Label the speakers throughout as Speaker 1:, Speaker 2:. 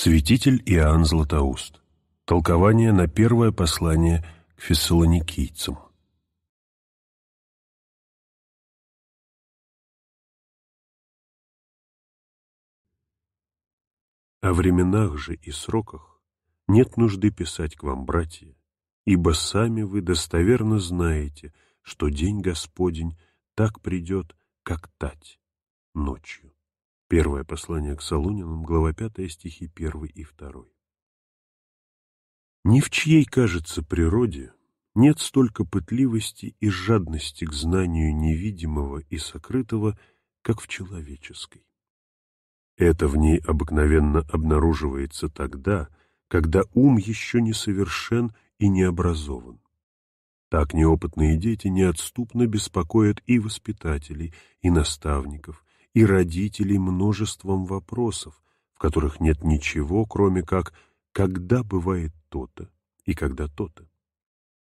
Speaker 1: Святитель Иоанн Златоуст. Толкование на первое послание к фессалоникийцам. О временах же и сроках нет нужды писать к вам, братья, ибо сами вы достоверно знаете, что день Господень так придет, как тать, ночью. Первое послание к Солунинам, глава 5, стихи 1 и 2. Ни в чьей, кажется, природе нет столько пытливости и жадности к знанию невидимого и сокрытого, как в человеческой. Это в ней обыкновенно обнаруживается тогда, когда ум еще не совершен и не образован. Так неопытные дети неотступно беспокоят и воспитателей, и наставников, и родителей множеством вопросов, в которых нет ничего, кроме как «когда бывает то-то» и «когда то-то».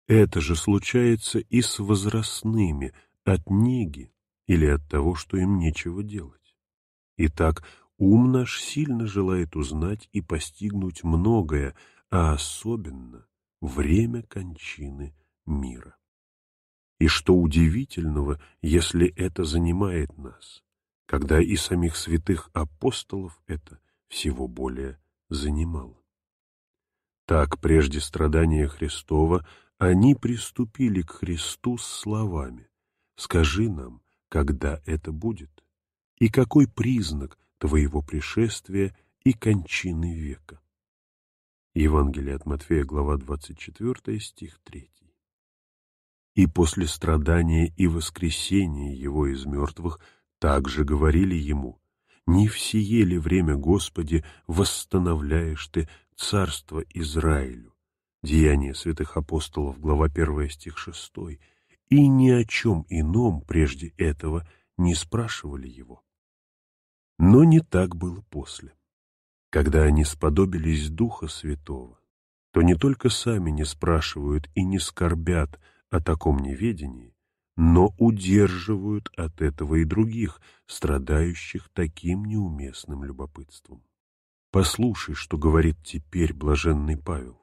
Speaker 1: Это же случается и с возрастными от неги или от того, что им нечего делать. Итак, ум наш сильно желает узнать и постигнуть многое, а особенно время кончины мира. И что удивительного, если это занимает нас? когда и самих святых апостолов это всего более занимало. Так, прежде страдания Христова, они приступили к Христу с словами «Скажи нам, когда это будет, и какой признак твоего пришествия и кончины века». Евангелие от Матфея, глава 24, стих 3. И после страдания и воскресения его из мертвых также говорили ему, «Не в сие ли время, Господи, восстановляешь Ты царство Израилю?» Деяния святых апостолов, глава 1, стих 6. И ни о чем ином прежде этого не спрашивали его. Но не так было после. Когда они сподобились Духа Святого, то не только сами не спрашивают и не скорбят о таком неведении, но удерживают от этого и других, страдающих таким неуместным любопытством. Послушай, что говорит теперь блаженный Павел.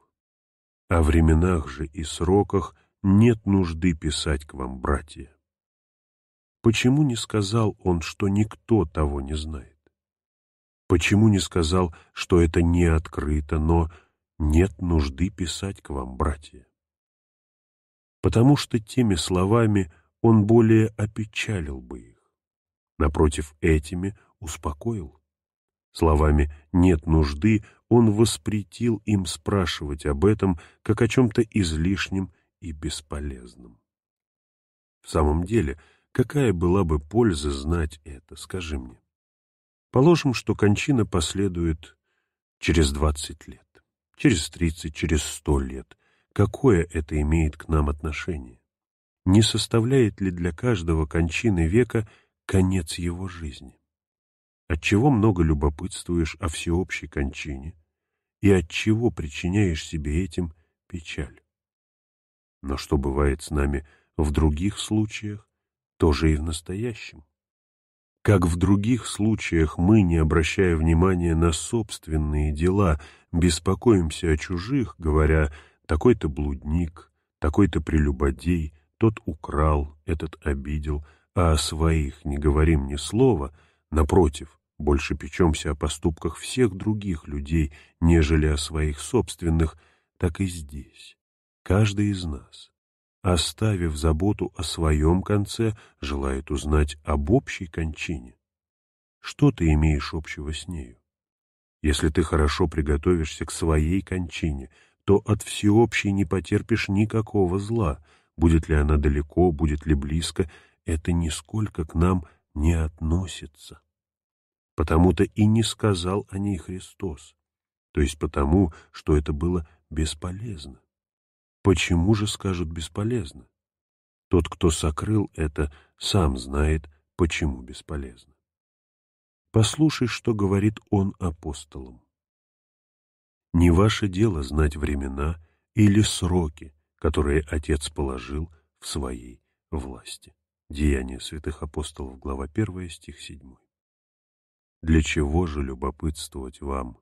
Speaker 1: О временах же и сроках нет нужды писать к вам, братья. Почему не сказал он, что никто того не знает? Почему не сказал, что это не открыто, но нет нужды писать к вам, братья? Потому что теми словами – он более опечалил бы их. Напротив, этими успокоил. Словами «нет нужды» он воспретил им спрашивать об этом как о чем-то излишнем и бесполезном. В самом деле, какая была бы польза знать это, скажи мне? Положим, что кончина последует через двадцать лет, через тридцать, через 100 лет. Какое это имеет к нам отношение? не составляет ли для каждого кончины века конец его жизни? Отчего много любопытствуешь о всеобщей кончине и отчего причиняешь себе этим печаль? Но что бывает с нами в других случаях, тоже и в настоящем? Как в других случаях мы, не обращая внимания на собственные дела, беспокоимся о чужих, говоря «такой-то блудник», «такой-то прелюбодей», тот украл, этот обидел, а о своих не говорим ни слова, напротив, больше печемся о поступках всех других людей, нежели о своих собственных, так и здесь. Каждый из нас, оставив заботу о своем конце, желает узнать об общей кончине. Что ты имеешь общего с нею? Если ты хорошо приготовишься к своей кончине, то от всеобщей не потерпишь никакого зла, будет ли она далеко, будет ли близко, это нисколько к нам не относится. Потому-то и не сказал о ней Христос, то есть потому, что это было бесполезно. Почему же скажут бесполезно? Тот, кто сокрыл это, сам знает, почему бесполезно. Послушай, что говорит он апостолам. Не ваше дело знать времена или сроки, которые Отец положил в своей власти. Деяния святых апостолов, глава 1, стих 7. Для чего же любопытствовать вам?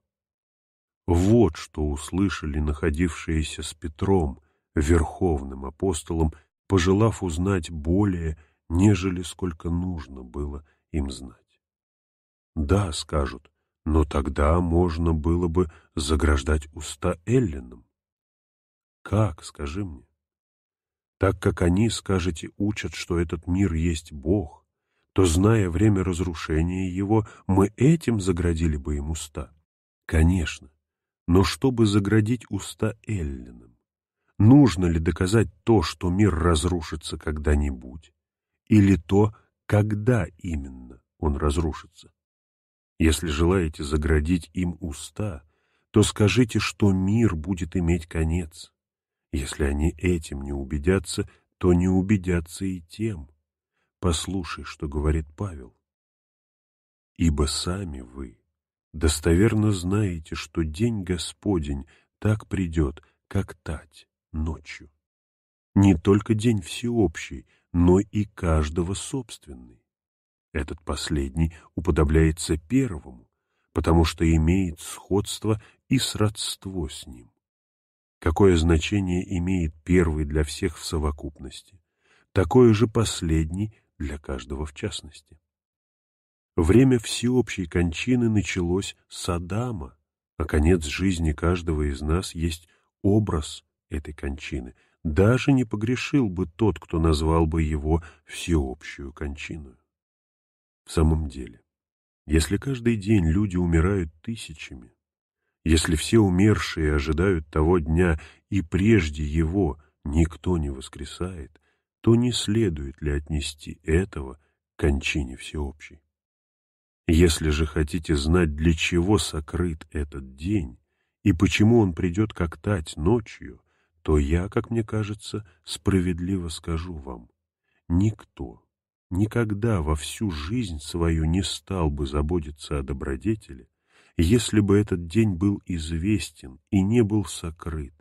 Speaker 1: Вот что услышали находившиеся с Петром, верховным апостолом, пожелав узнать более, нежели сколько нужно было им знать. Да, скажут, но тогда можно было бы заграждать уста Эллинам. Как, скажи мне? Так как они, скажете, учат, что этот мир есть Бог, то, зная время разрушения его, мы этим заградили бы им уста. Конечно, но чтобы заградить уста Эллиным, нужно ли доказать то, что мир разрушится когда-нибудь, или то, когда именно он разрушится? Если желаете заградить им уста, то скажите, что мир будет иметь конец, если они этим не убедятся, то не убедятся и тем. Послушай, что говорит Павел. Ибо сами вы достоверно знаете, что день Господень так придет, как тать ночью. Не только день всеобщий, но и каждого собственный. Этот последний уподобляется первому, потому что имеет сходство и сродство с ним какое значение имеет первый для всех в совокупности, такое же последний для каждого в частности. Время всеобщей кончины началось с Адама, а конец жизни каждого из нас есть образ этой кончины. Даже не погрешил бы тот, кто назвал бы его всеобщую кончину. В самом деле, если каждый день люди умирают тысячами, если все умершие ожидают того дня, и прежде его никто не воскресает, то не следует ли отнести этого к кончине всеобщей? Если же хотите знать, для чего сокрыт этот день, и почему он придет как тать ночью, то я, как мне кажется, справедливо скажу вам, никто никогда во всю жизнь свою не стал бы заботиться о добродетели, если бы этот день был известен и не был сокрыт.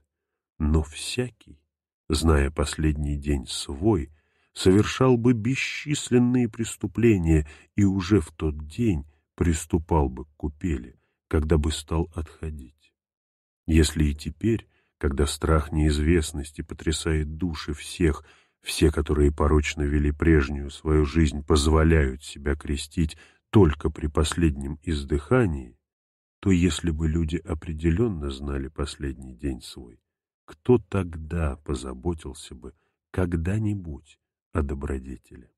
Speaker 1: Но всякий, зная последний день свой, совершал бы бесчисленные преступления и уже в тот день приступал бы к купели, когда бы стал отходить. Если и теперь, когда страх неизвестности потрясает души всех, все, которые порочно вели прежнюю свою жизнь, позволяют себя крестить только при последнем издыхании, то если бы люди определенно знали последний день свой, кто тогда позаботился бы когда-нибудь о добродетели?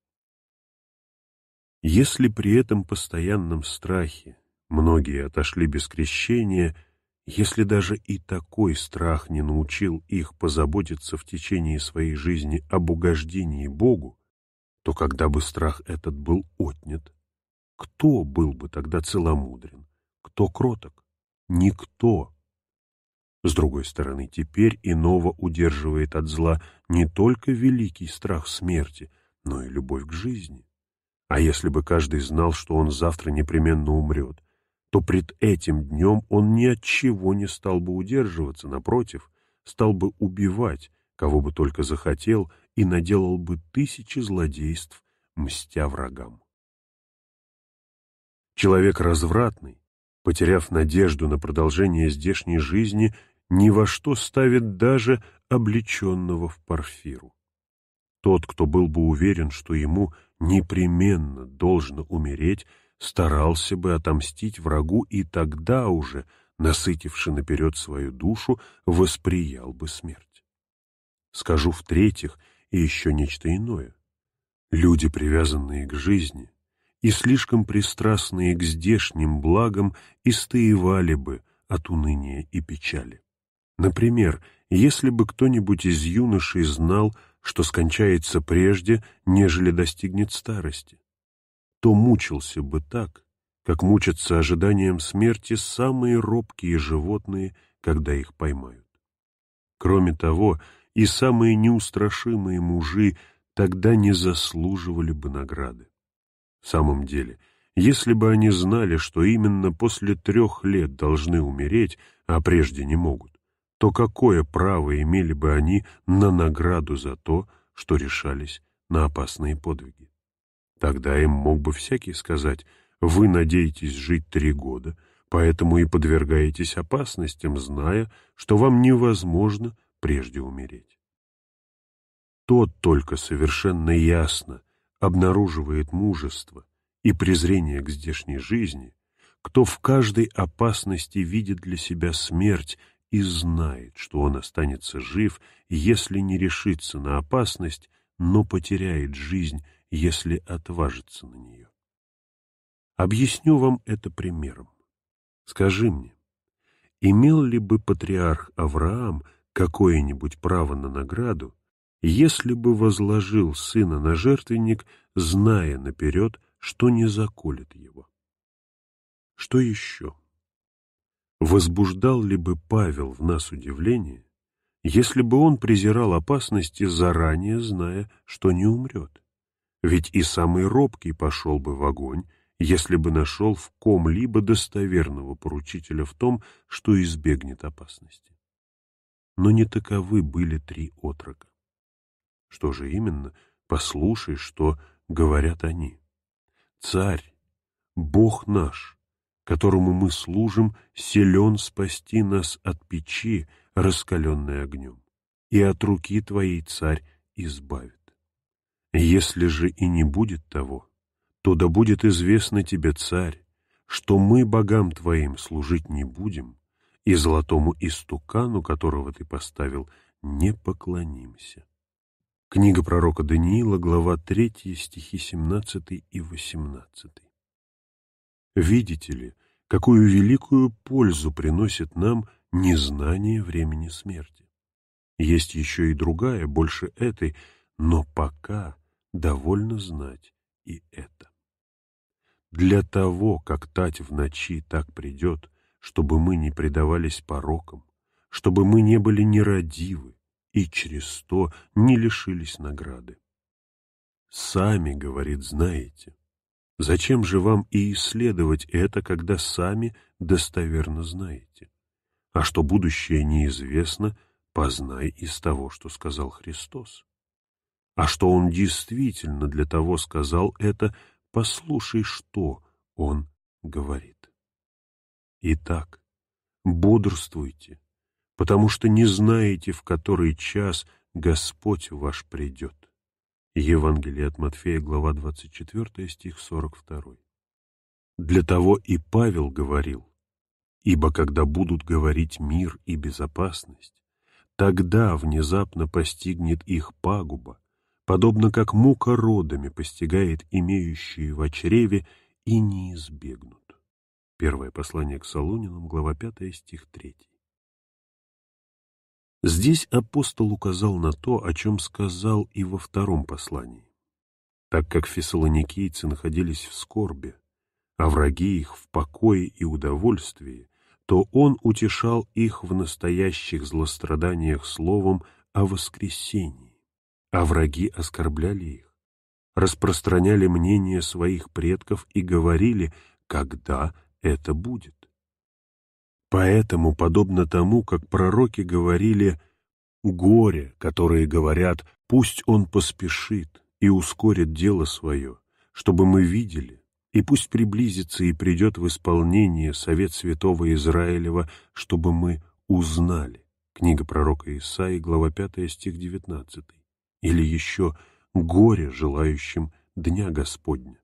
Speaker 1: Если при этом постоянном страхе многие отошли без крещения, если даже и такой страх не научил их позаботиться в течение своей жизни об угождении Богу, то когда бы страх этот был отнят, кто был бы тогда целомудрен, кто кроток? Никто. С другой стороны, теперь иного удерживает от зла не только великий страх смерти, но и любовь к жизни. А если бы каждый знал, что он завтра непременно умрет, то пред этим днем он ни от чего не стал бы удерживаться, напротив, стал бы убивать, кого бы только захотел, и наделал бы тысячи злодейств, мстя врагам. Человек развратный, потеряв надежду на продолжение здешней жизни, ни во что ставит даже облеченного в парфиру. Тот, кто был бы уверен, что ему непременно должно умереть, старался бы отомстить врагу и тогда уже, насытивши наперед свою душу, восприял бы смерть. Скажу в-третьих, и еще нечто иное. Люди, привязанные к жизни, и слишком пристрастные к здешним благам истоевали бы от уныния и печали. Например, если бы кто-нибудь из юношей знал, что скончается прежде, нежели достигнет старости, то мучился бы так, как мучатся ожиданием смерти самые робкие животные, когда их поймают. Кроме того, и самые неустрашимые мужи тогда не заслуживали бы награды самом деле, если бы они знали, что именно после трех лет должны умереть, а прежде не могут, то какое право имели бы они на награду за то, что решались на опасные подвиги? Тогда им мог бы всякий сказать, вы надеетесь жить три года, поэтому и подвергаетесь опасностям, зная, что вам невозможно прежде умереть. Тот только совершенно ясно — обнаруживает мужество и презрение к здешней жизни, кто в каждой опасности видит для себя смерть и знает, что он останется жив, если не решится на опасность, но потеряет жизнь, если отважится на нее. Объясню вам это примером. Скажи мне, имел ли бы патриарх Авраам какое-нибудь право на награду, если бы возложил сына на жертвенник, зная наперед, что не заколет его. Что еще? Возбуждал ли бы Павел в нас удивление, если бы он презирал опасности, заранее зная, что не умрет? Ведь и самый робкий пошел бы в огонь, если бы нашел в ком-либо достоверного поручителя в том, что избегнет опасности. Но не таковы были три отрока. Что же именно? Послушай, что говорят они. Царь, Бог наш, которому мы служим, силен спасти нас от печи, раскаленной огнем, и от руки твоей царь избавит. Если же и не будет того, то да будет известно тебе, царь, что мы богам твоим служить не будем, и золотому истукану, которого ты поставил, не поклонимся. Книга пророка Даниила, глава 3, стихи 17 и 18. Видите ли, какую великую пользу приносит нам незнание времени смерти. Есть еще и другая, больше этой, но пока довольно знать и это. Для того, как тать в ночи так придет, чтобы мы не предавались порокам, чтобы мы не были нерадивы, и через сто не лишились награды. «Сами, — говорит, — знаете. Зачем же вам и исследовать это, когда сами достоверно знаете? А что будущее неизвестно, познай из того, что сказал Христос. А что Он действительно для того сказал это, послушай, что Он говорит. Итак, бодрствуйте, потому что не знаете, в который час Господь ваш придет. Евангелие от Матфея, глава 24, стих 42. Для того и Павел говорил, «Ибо когда будут говорить мир и безопасность, тогда внезапно постигнет их пагуба, подобно как мука родами постигает имеющие в чреве и не избегнут». Первое послание к Солонинам, глава 5, стих 3. Здесь апостол указал на то, о чем сказал и во втором послании. Так как фессалоникийцы находились в скорби, а враги их в покое и удовольствии, то он утешал их в настоящих злостраданиях словом о воскресении, а враги оскорбляли их, распространяли мнение своих предков и говорили, когда это будет. Поэтому, подобно тому, как пророки говорили «горе», которые говорят «пусть он поспешит и ускорит дело свое, чтобы мы видели, и пусть приблизится и придет в исполнение совет святого Израилева, чтобы мы узнали». Книга пророка Исаии, глава 5, стих 19. Или еще «горе желающим дня Господня»,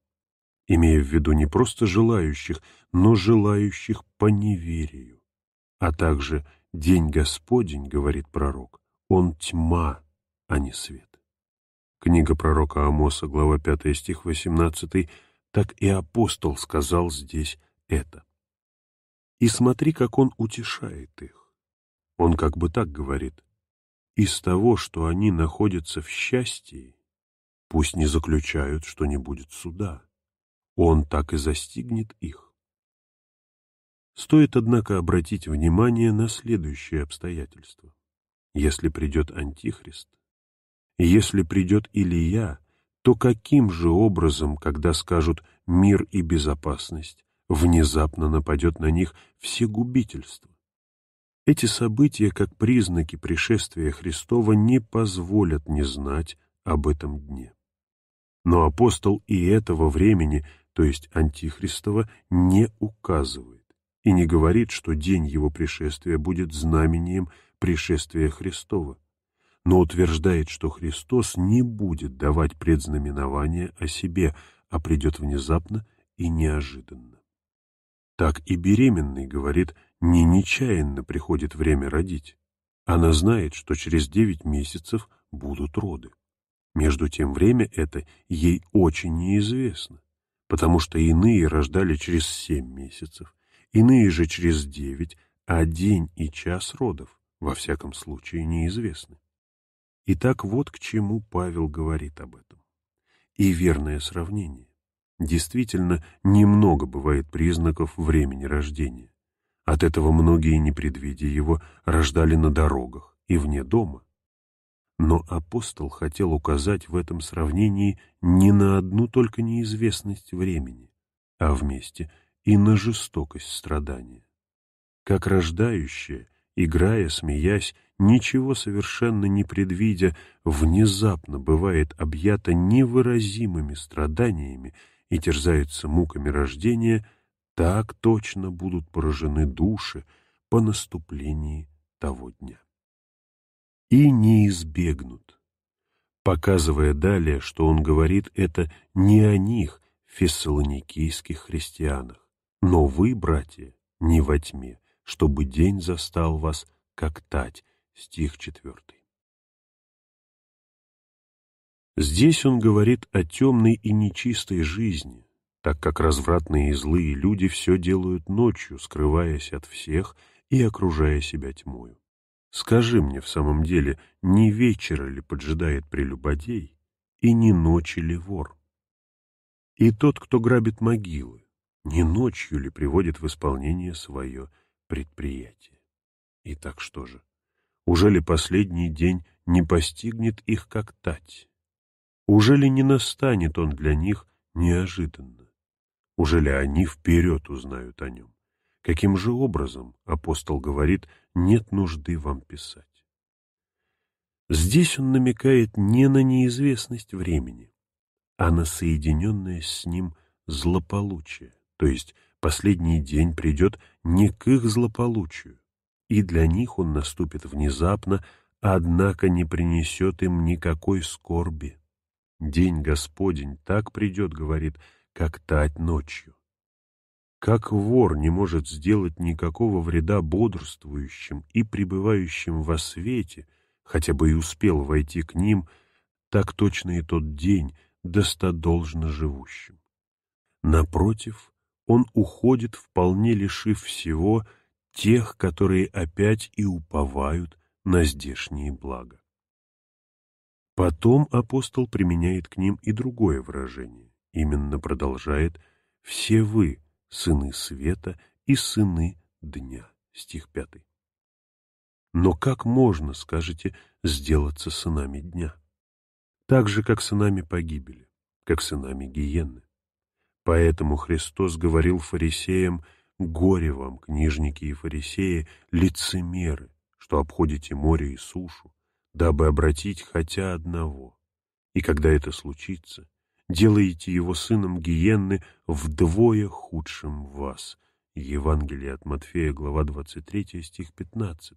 Speaker 1: имея в виду не просто желающих, но желающих по неверию а также «День Господень», говорит пророк, «Он тьма, а не свет». Книга пророка Амоса, глава 5, стих 18, так и апостол сказал здесь это. «И смотри, как он утешает их». Он как бы так говорит. «Из того, что они находятся в счастье, пусть не заключают, что не будет суда. Он так и застигнет их». Стоит, однако, обратить внимание на следующее обстоятельство. Если придет Антихрист, если придет Илия, то каким же образом, когда скажут «мир и безопасность», внезапно нападет на них всегубительство? Эти события, как признаки пришествия Христова, не позволят не знать об этом дне. Но апостол и этого времени, то есть Антихристова, не указывает и не говорит, что день его пришествия будет знамением пришествия Христова, но утверждает, что Христос не будет давать предзнаменования о себе, а придет внезапно и неожиданно. Так и беременный говорит, не нечаянно приходит время родить. Она знает, что через девять месяцев будут роды. Между тем время это ей очень неизвестно, потому что иные рождали через семь месяцев, иные же через девять, а день и час родов, во всяком случае, неизвестны. Итак, вот к чему Павел говорит об этом. И верное сравнение. Действительно, немного бывает признаков времени рождения. От этого многие, не предвидя его, рождали на дорогах и вне дома. Но апостол хотел указать в этом сравнении не на одну только неизвестность времени, а вместе и на жестокость страдания. Как рождающая, играя, смеясь, ничего совершенно не предвидя, внезапно бывает объята невыразимыми страданиями и терзается муками рождения, так точно будут поражены души по наступлении того дня. И не избегнут, показывая далее, что он говорит это не о них, фессалоникийских христианах, но вы, братья, не во тьме, чтобы день застал вас, как тать». Стих 4. Здесь он говорит о темной и нечистой жизни, так как развратные и злые люди все делают ночью, скрываясь от всех и окружая себя тьмою. Скажи мне в самом деле, не вечера ли поджидает прелюбодей, и не ночи ли вор? И тот, кто грабит могилы, не ночью ли приводит в исполнение свое предприятие. И так что же? Уже ли последний день не постигнет их как тать? Уже ли не настанет он для них неожиданно? Уже ли они вперед узнают о нем? Каким же образом, апостол говорит, нет нужды вам писать? Здесь он намекает не на неизвестность времени, а на соединенное с ним злополучие то есть последний день придет не к их злополучию, и для них он наступит внезапно, однако не принесет им никакой скорби. День Господень так придет, говорит, как тать ночью. Как вор не может сделать никакого вреда бодрствующим и пребывающим во свете, хотя бы и успел войти к ним, так точно и тот день достодолжно живущим. Напротив, он уходит, вполне лишив всего тех, которые опять и уповают на здешние блага. Потом апостол применяет к ним и другое выражение, именно продолжает «все вы, сыны света и сыны дня», стих 5. Но как можно, скажете, сделаться сынами дня? Так же, как сынами погибели, как сынами гиены. Поэтому Христос говорил фарисеям, «Горе вам, книжники и фарисеи, лицемеры, что обходите море и сушу, дабы обратить хотя одного. И когда это случится, делаете его сыном Гиенны вдвое худшим вас». Евангелие от Матфея, глава 23, стих 15.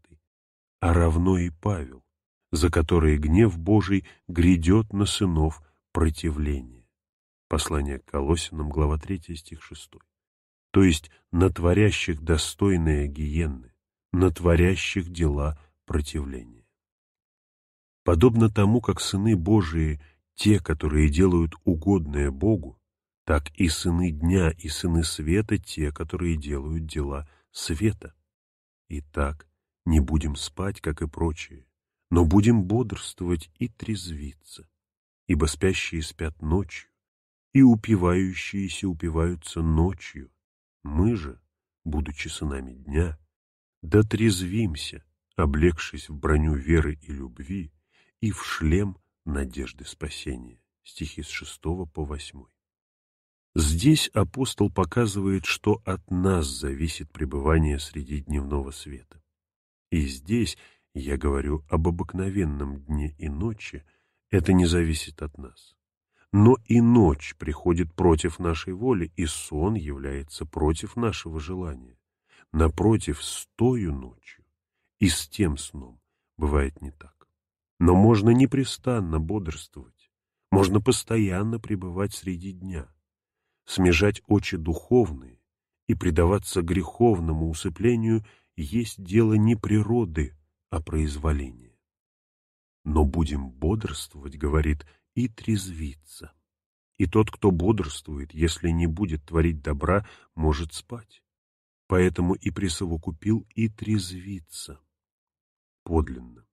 Speaker 1: А равно и Павел, за которые гнев Божий грядет на сынов противления. Послание к Колосинам, глава 3, стих 6. То есть натворящих достойные гиенны, натворящих дела противления. Подобно тому, как сыны Божии, те, которые делают угодное Богу, так и сыны дня и сыны света, те, которые делают дела света. Итак, не будем спать, как и прочие, но будем бодрствовать и трезвиться, ибо спящие спят ночью, и упивающиеся упиваются ночью. Мы же, будучи сынами дня, дотрезвимся, облегшись в броню веры и любви и в шлем надежды спасения. Стихи с 6 по 8. Здесь апостол показывает, что от нас зависит пребывание среди дневного света. И здесь я говорю об обыкновенном дне и ночи, это не зависит от нас. Но и ночь приходит против нашей воли, и сон является против нашего желания. Напротив, стою ночью, и с тем сном бывает не так. Но можно непрестанно бодрствовать, можно постоянно пребывать среди дня, смежать очи духовные и предаваться греховному усыплению есть дело не природы, а произволения. Но будем бодрствовать, говорит и трезвиться. И тот, кто бодрствует, если не будет творить добра, может спать. Поэтому и присовокупил и трезвиться. Подлинно.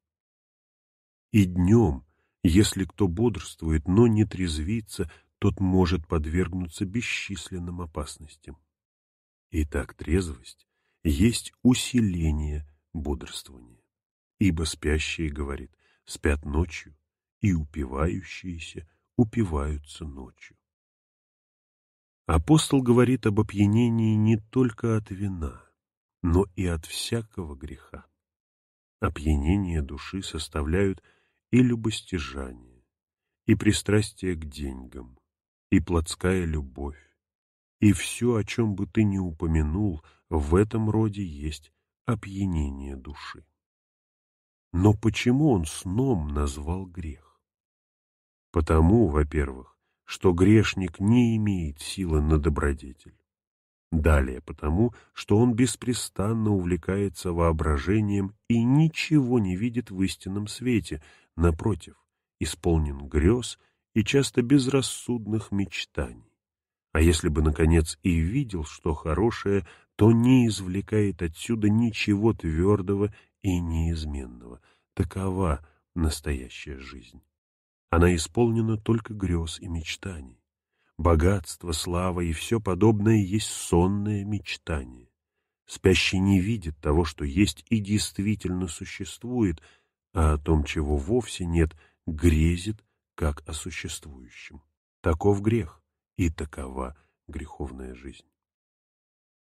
Speaker 1: И днем, если кто бодрствует, но не трезвится, тот может подвергнуться бесчисленным опасностям. Итак, трезвость есть усиление бодрствования. Ибо спящий говорит, спят ночью, и упивающиеся упиваются ночью. Апостол говорит об опьянении не только от вина, но и от всякого греха. Опьянение души составляют и любостяжание, и пристрастие к деньгам, и плотская любовь, и все, о чем бы ты ни упомянул, в этом роде есть опьянение души. Но почему он сном назвал грех? Потому, во-первых, что грешник не имеет силы на добродетель. Далее, потому, что он беспрестанно увлекается воображением и ничего не видит в истинном свете, напротив, исполнен грез и часто безрассудных мечтаний. А если бы, наконец, и видел, что хорошее, то не извлекает отсюда ничего твердого и неизменного. Такова настоящая жизнь. Она исполнена только грез и мечтаний. Богатство, слава и все подобное есть сонное мечтание. Спящий не видит того, что есть и действительно существует, а о том, чего вовсе нет, грезит как о существующем. Таков грех, и такова греховная жизнь.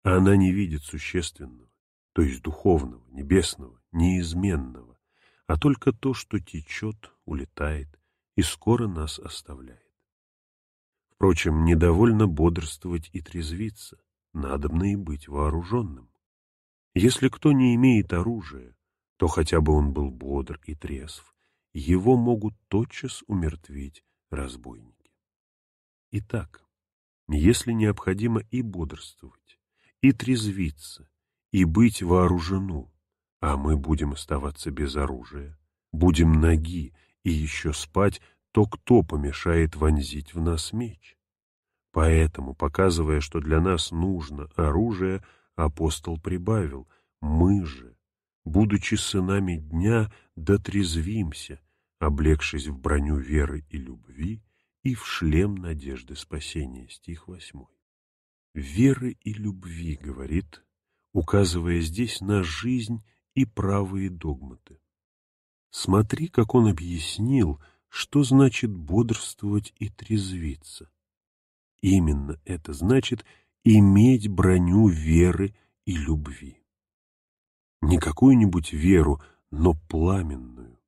Speaker 1: Она не видит существенного, то есть духовного, небесного, неизменного, а только то, что течет, улетает, и скоро нас оставляет. Впрочем, недовольно бодрствовать и трезвиться, надобно и быть вооруженным. Если кто не имеет оружия, то хотя бы он был бодр и трезв, его могут тотчас умертвить разбойники. Итак, если необходимо и бодрствовать, и трезвиться, и быть вооружену, а мы будем оставаться без оружия, будем ноги и еще спать, то кто помешает вонзить в нас меч? Поэтому, показывая, что для нас нужно оружие, апостол прибавил, мы же, будучи сынами дня, дотрезвимся, облегшись в броню веры и любви и в шлем надежды спасения. Стих 8. Веры и любви, говорит, указывая здесь на жизнь и правые догматы. Смотри, как он объяснил, что значит бодрствовать и трезвиться. Именно это значит иметь броню веры и любви. Не какую-нибудь веру, но пламенную,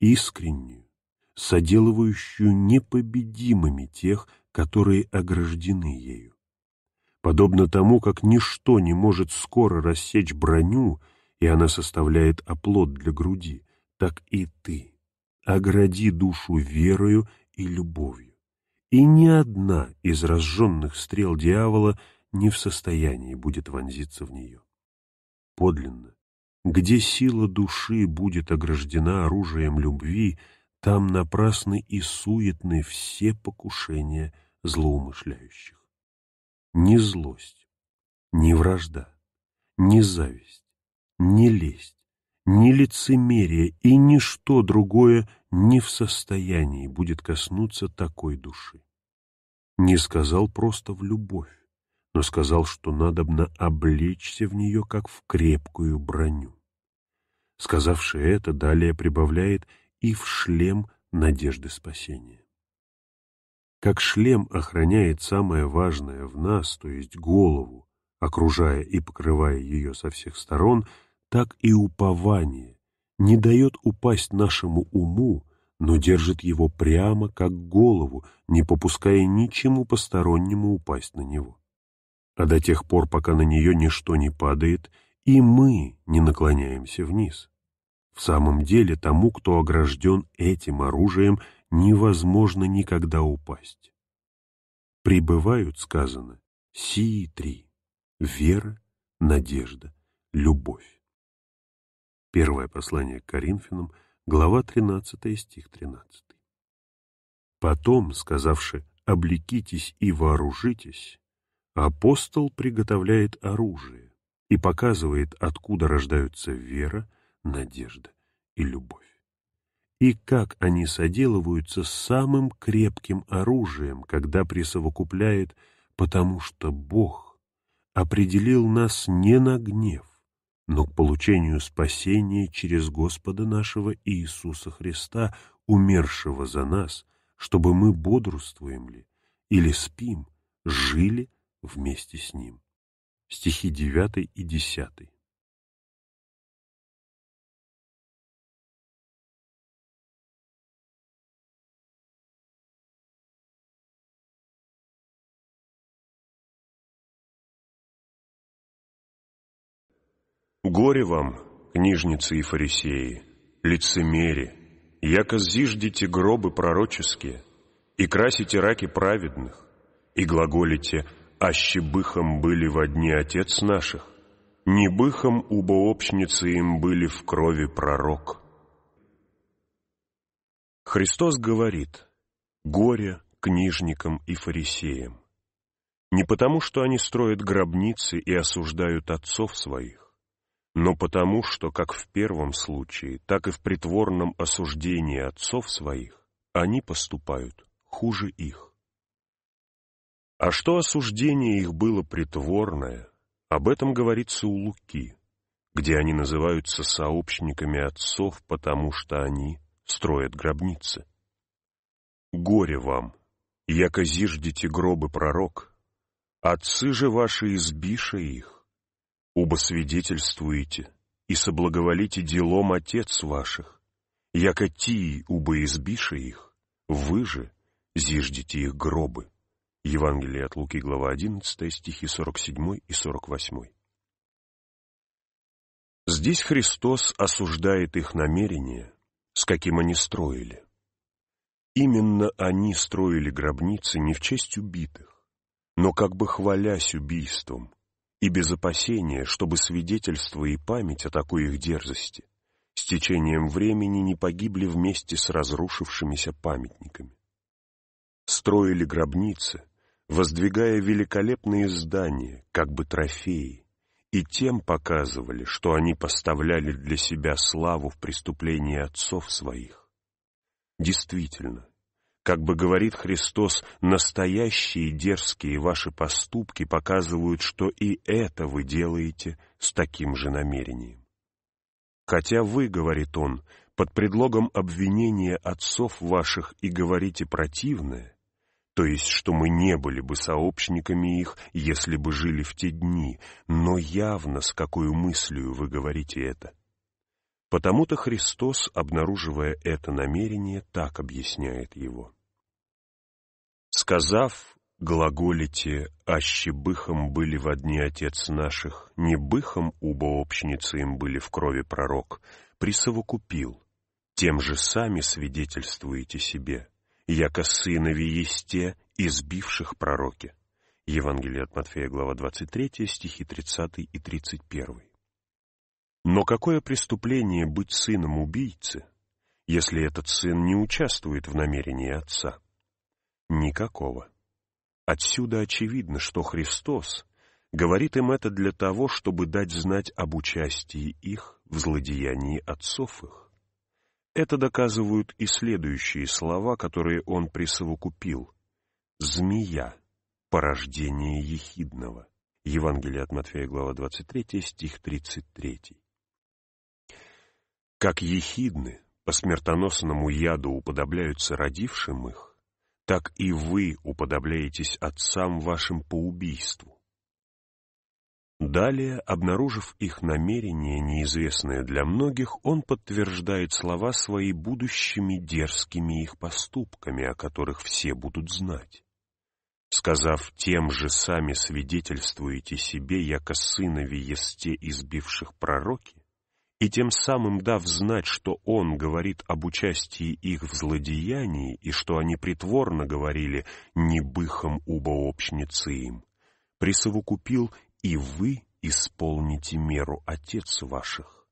Speaker 1: искреннюю, соделывающую непобедимыми тех, которые ограждены ею. Подобно тому, как ничто не может скоро рассечь броню, и она составляет оплот для груди, так и ты. Огради душу верою и любовью. И ни одна из разжженных стрел дьявола не в состоянии будет вонзиться в нее. Подлинно, где сила души будет ограждена оружием любви, там напрасны и суетны все покушения злоумышляющих. Ни злость, ни вражда, ни зависть, ни лесть, ни лицемерие и ничто другое не в состоянии будет коснуться такой души. Не сказал просто в любовь, но сказал, что надобно облечься в нее, как в крепкую броню. Сказавший это, далее прибавляет и в шлем надежды спасения. Как шлем охраняет самое важное в нас, то есть голову, окружая и покрывая ее со всех сторон — так и упование не дает упасть нашему уму, но держит его прямо, как голову, не попуская ничему постороннему упасть на него. А до тех пор, пока на нее ничто не падает, и мы не наклоняемся вниз. В самом деле тому, кто огражден этим оружием, невозможно никогда упасть. Прибывают, сказано, сии три — вера, надежда, любовь. Первое послание к Коринфянам, глава 13, стих 13. Потом, сказавши «облекитесь и вооружитесь», апостол приготовляет оружие и показывает, откуда рождаются вера, надежда и любовь. И как они соделываются с самым крепким оружием, когда присовокупляет «потому что Бог определил нас не на гнев, но к получению спасения через Господа нашего Иисуса Христа, умершего за нас, чтобы мы бодрствуем ли или спим, жили вместе с Ним. Стихи 9 и 10. Горе вам, книжницы и фарисеи, лицемери, яко зиждете гробы пророческие, и красите раки праведных, и глаголите «Аще быхом были во дне отец наших, не быхом убо общницы им были в крови пророк». Христос говорит «Горе книжникам и фарисеям». Не потому, что они строят гробницы и осуждают отцов своих, но потому, что как в первом случае, так и в притворном осуждении отцов своих они поступают хуже их. А что осуждение их было притворное, об этом говорится у Луки, где они называются сообщниками отцов, потому что они строят гробницы. «Горе вам, яко зиждете гробы пророк, отцы же ваши избиша их, Убо свидетельствуете и соблаговолите делом отец ваших, яко тии убо избише их, вы же зиждите их гробы. Евангелие от Луки, глава 11, стихи 47 и 48. Здесь Христос осуждает их намерение, с каким они строили. Именно они строили гробницы не в честь убитых, но как бы хвалясь убийством, и без опасения, чтобы свидетельство и память о такой их дерзости с течением времени не погибли вместе с разрушившимися памятниками. Строили гробницы, воздвигая великолепные здания, как бы трофеи, и тем показывали, что они поставляли для себя славу в преступлении отцов своих. Действительно, как бы говорит Христос, настоящие дерзкие ваши поступки показывают, что и это вы делаете с таким же намерением. Хотя вы, говорит он, под предлогом обвинения отцов ваших и говорите противное, то есть, что мы не были бы сообщниками их, если бы жили в те дни, но явно с какой мыслью вы говорите это. Потому-то Христос, обнаруживая это намерение, так объясняет его. Сказав, глаголите, аще быхом были в одни отец наших, не быхом убо общницы им были в крови пророк, присовокупил, тем же сами свидетельствуете себе, яко сынови есте, избивших пророки. Евангелие от Матфея, глава 23, стихи 30 и 31. Но какое преступление быть сыном убийцы, если этот сын не участвует в намерении отца? Никакого. Отсюда очевидно, что Христос говорит им это для того, чтобы дать знать об участии их в злодеянии отцов их. Это доказывают и следующие слова, которые он присовокупил. «Змея, порождение ехидного». Евангелие от Матфея, глава 23, стих 33. Как ехидны по смертоносному яду уподобляются родившим их, так и вы уподобляетесь отцам вашим по убийству. Далее, обнаружив их намерение, неизвестное для многих, он подтверждает слова свои будущими дерзкими их поступками, о которых все будут знать. Сказав тем же сами свидетельствуете себе, яко сынови есте избивших пророки, и тем самым дав знать, что он говорит об участии их в злодеянии и что они притворно говорили «не быхом убо общницы им», присовокупил «и вы исполните меру отец ваших».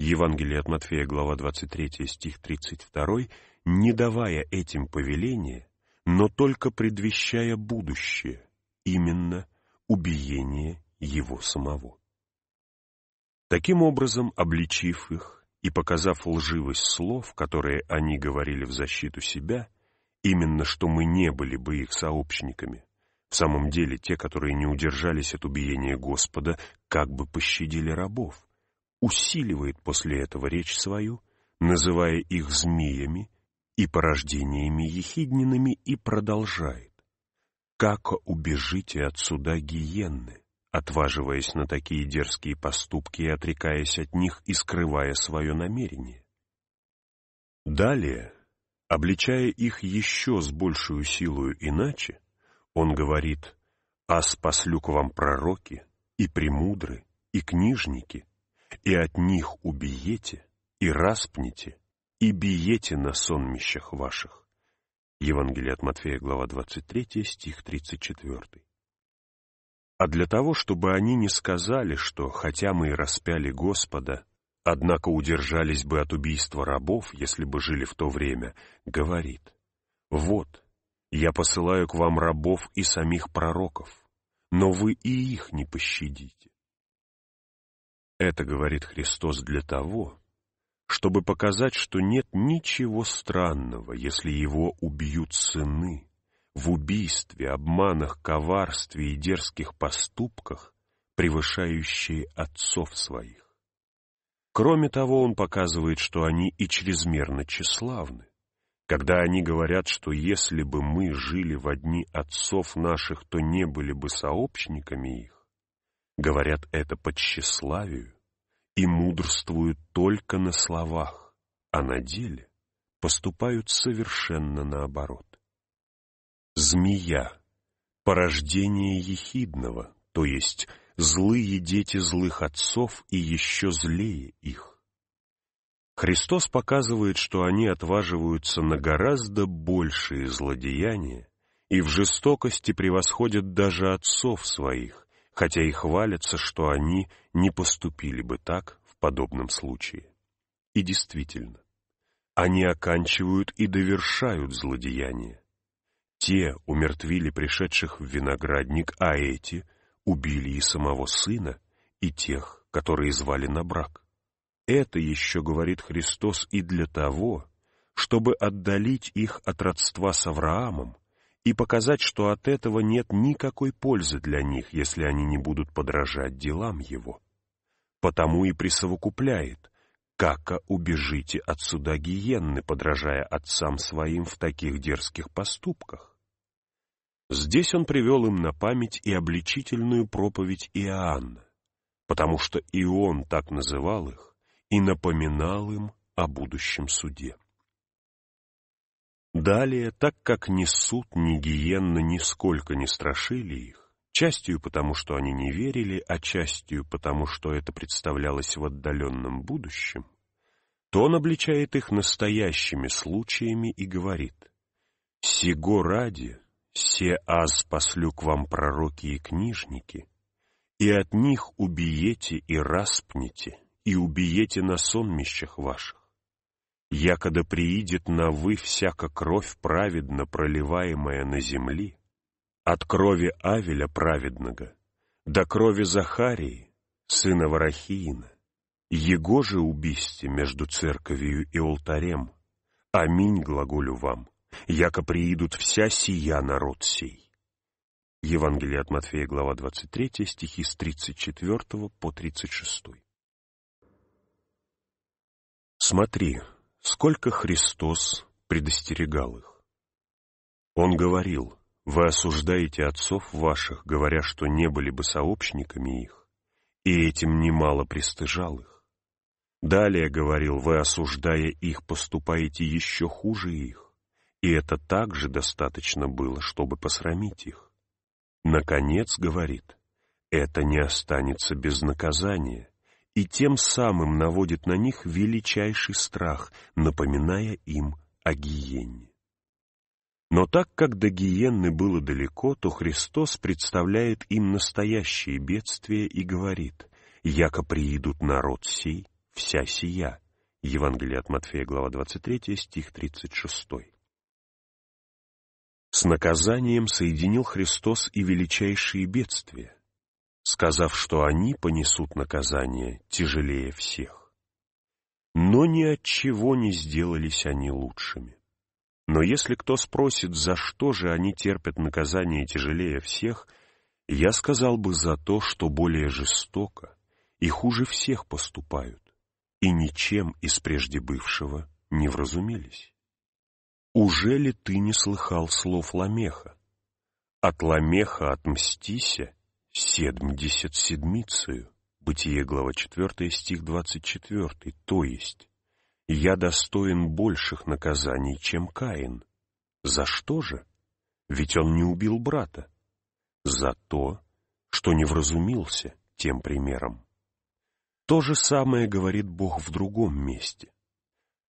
Speaker 1: Евангелие от Матфея, глава 23, стих 32, не давая этим повеления, но только предвещая будущее, именно убиение его самого. Таким образом, обличив их и показав лживость слов, которые они говорили в защиту себя, именно что мы не были бы их сообщниками, в самом деле те, которые не удержались от убиения Господа, как бы пощадили рабов, усиливает после этого речь свою, называя их змеями и порождениями ехиднинами, и продолжает. «Как убежите от суда гиенны?» отваживаясь на такие дерзкие поступки и отрекаясь от них и скрывая свое намерение. Далее, обличая их еще с большую силою иначе, он говорит «А спаслю к вам пророки, и премудры, и книжники, и от них убиете, и распните, и биете на сонмищах ваших». Евангелие от Матфея, глава 23, стих 34 а для того, чтобы они не сказали, что, хотя мы и распяли Господа, однако удержались бы от убийства рабов, если бы жили в то время, говорит, «Вот, я посылаю к вам рабов и самих пророков, но вы и их не пощадите». Это говорит Христос для того, чтобы показать, что нет ничего странного, если его убьют сыны, в убийстве, обманах, коварстве и дерзких поступках, превышающие отцов своих. Кроме того, он показывает, что они и чрезмерно тщеславны, когда они говорят, что если бы мы жили в одни отцов наших, то не были бы сообщниками их, говорят это по тщеславию и мудрствуют только на словах, а на деле поступают совершенно наоборот змея, порождение ехидного, то есть злые дети злых отцов и еще злее их. Христос показывает, что они отваживаются на гораздо большие злодеяния и в жестокости превосходят даже отцов своих, хотя и хвалятся, что они не поступили бы так в подобном случае. И действительно, они оканчивают и довершают злодеяния. Те умертвили пришедших в виноградник, а эти убили и самого сына, и тех, которые звали на брак. Это еще, говорит Христос, и для того, чтобы отдалить их от родства с Авраамом и показать, что от этого нет никакой пользы для них, если они не будут подражать делам его. Потому и присовокупляет, Кака убежите от суда гиенны, подражая отцам своим в таких дерзких поступках. Здесь он привел им на память и обличительную проповедь Иоанна, потому что и он так называл их и напоминал им о будущем суде. Далее, так как ни суд, ни гиенна нисколько не страшили их, частью потому, что они не верили, а частью потому, что это представлялось в отдаленном будущем, то он обличает их настоящими случаями и говорит «Сего ради, се аз послю к вам пророки и книжники, и от них убиете и распните, и убиете на сонмищах ваших. Якода приидет на вы всяка кровь праведно проливаемая на земли, от крови Авеля праведного до крови Захарии, сына Варахиина, его же убийсти между церковью и алтарем. Аминь глаголю вам, яко приидут вся сия народ сей. Евангелие от Матфея, глава 23, стихи с 34 по 36. Смотри, сколько Христос предостерегал их. Он говорил, вы осуждаете отцов ваших, говоря, что не были бы сообщниками их, и этим немало пристыжал их. Далее, говорил, вы, осуждая их, поступаете еще хуже их, и это также достаточно было, чтобы посрамить их. Наконец, говорит, это не останется без наказания, и тем самым наводит на них величайший страх, напоминая им о гиене. Но так как до гиенны было далеко, то Христос представляет им настоящие бедствия и говорит «Яко приидут народ сей, вся сия». Евангелие от Матфея, глава 23, стих 36. С наказанием соединил Христос и величайшие бедствия, сказав, что они понесут наказание тяжелее всех. Но ни от чего не сделались они лучшими. Но если кто спросит, за что же они терпят наказание тяжелее всех, я сказал бы за то, что более жестоко и хуже всех поступают, и ничем из прежде бывшего не вразумились. Уже ли ты не слыхал слов Ламеха? От Ламеха отмстися седмдесят седмицею. Бытие, глава 4, стих 24, то есть я достоин больших наказаний, чем Каин. За что же? Ведь он не убил брата. За то, что не вразумился тем примером. То же самое говорит Бог в другом месте.